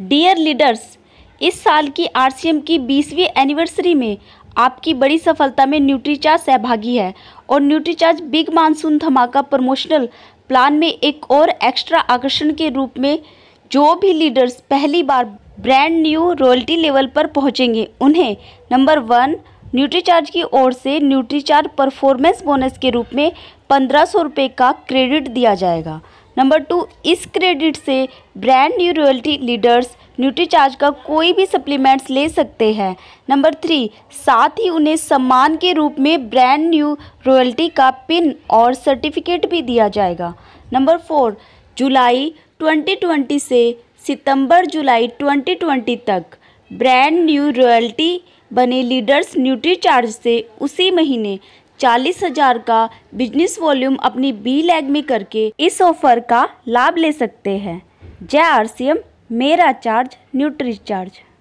dear leaders इस साल की आरसीएम की बीसवीं एनिवर्सरी में आपकी बड़ी सफलता में न्यूट्रीचार्ज सहभागी है और न्यूट्रीचार्ज बिग मानसून धमाका प्रमोशनल प्लान में एक और एक्स्ट्रा आकर्षण के रूप में जो भी लीडर्स पहली बार ब्रांड न्यू रॉयल्टी लेवल पर पहुंचेंगे उन्हें नंबर वन न्यूट्रीचार्ज की ओर से न्यूट्रीचार्ज परफॉर्मेंस बोनस के रूप में पंद्रह सौ रुपये का क्रेडिट दिया जाएगा नंबर टू इस क्रेडिट से brand new royalty leaders Nutricharge का कोई भी सप्लीमेंट्स ले सकते हैं नंबर थ्री साथ ही उन्हें सम्मान के रूप में ब्रांड न्यू रॉयल्टी का पिन और सर्टिफिकेट भी दिया जाएगा नंबर फोर जुलाई 2020 से सितंबर जुलाई 2020 तक ब्रांड न्यू रॉयल्टी बने लीडर्स न्यूट्रीचार्ज से उसी महीने चालीस हजार का बिजनेस वॉल्यूम अपनी बी लैग में करके इस ऑफर का लाभ ले सकते हैं जय आर मेरा चार्ज न्यूट्री चार्ज